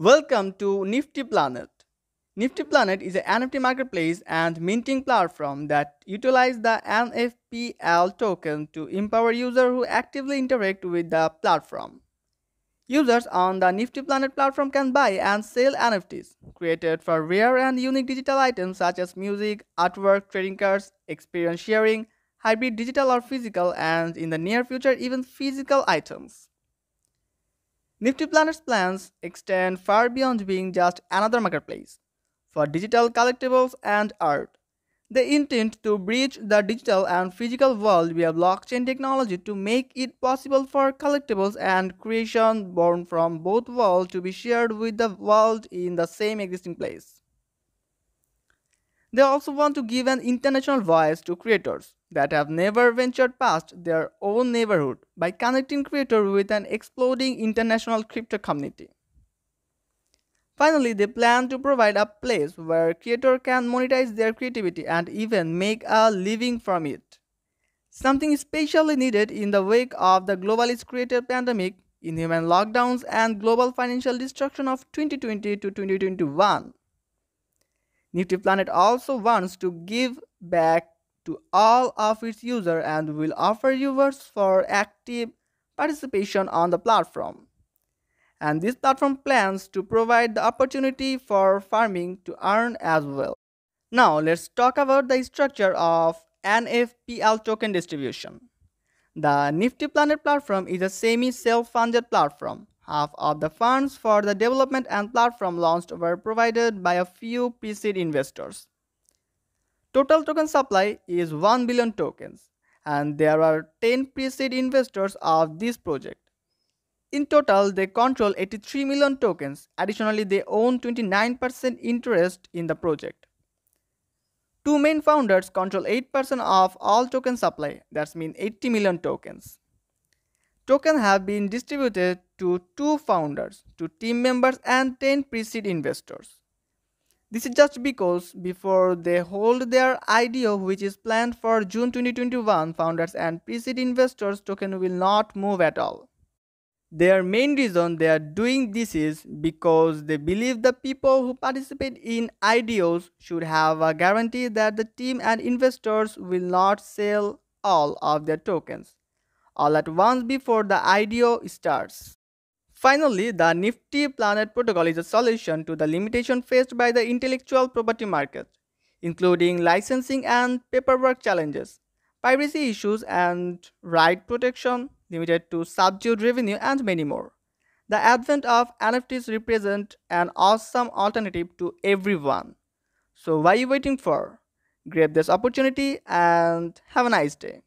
Welcome to Nifty Planet. Nifty Planet is an NFT marketplace and minting platform that utilizes the NFPL token to empower users who actively interact with the platform. Users on the Nifty Planet platform can buy and sell NFTs created for rare and unique digital items such as music, artwork, trading cards, experience sharing, hybrid digital or physical, and in the near future, even physical items. Nifty Planet's plans extend far beyond being just another marketplace for digital collectibles and art. They intend to bridge the digital and physical world via blockchain technology to make it possible for collectibles and creation born from both worlds to be shared with the world in the same existing place. They also want to give an international voice to creators that have never ventured past their own neighborhood by connecting creators with an exploding international crypto community. Finally, they plan to provide a place where creators can monetize their creativity and even make a living from it. Something especially needed in the wake of the globalist creator pandemic, inhuman lockdowns, and global financial destruction of 2020 to 2021. Nifty Planet also wants to give back to all of its users and will offer users for active participation on the platform. And this platform plans to provide the opportunity for farming to earn as well. Now let's talk about the structure of NFPL token distribution. The Nifty Planet platform is a semi-self-funded platform Half of the funds for the development and platform launched were provided by a few pre-seed investors. Total token supply is 1 billion tokens and there are 10 pre-seed investors of this project. In total, they control 83 million tokens. Additionally, they own 29% interest in the project. Two main founders control 8% of all token supply, That's mean 80 million tokens. Tokens have been distributed to two founders, two team members and 10 pre-seed investors. This is just because before they hold their IDO which is planned for June 2021, founders and pre-seed investors token will not move at all. Their main reason they are doing this is because they believe the people who participate in IDOs should have a guarantee that the team and investors will not sell all of their tokens all at once before the IDO starts. Finally, the Nifty Planet Protocol is a solution to the limitation faced by the intellectual property market, including licensing and paperwork challenges, piracy issues and right protection limited to subdued revenue and many more. The advent of NFTs represent an awesome alternative to everyone. So why are you waiting for? Grab this opportunity and have a nice day.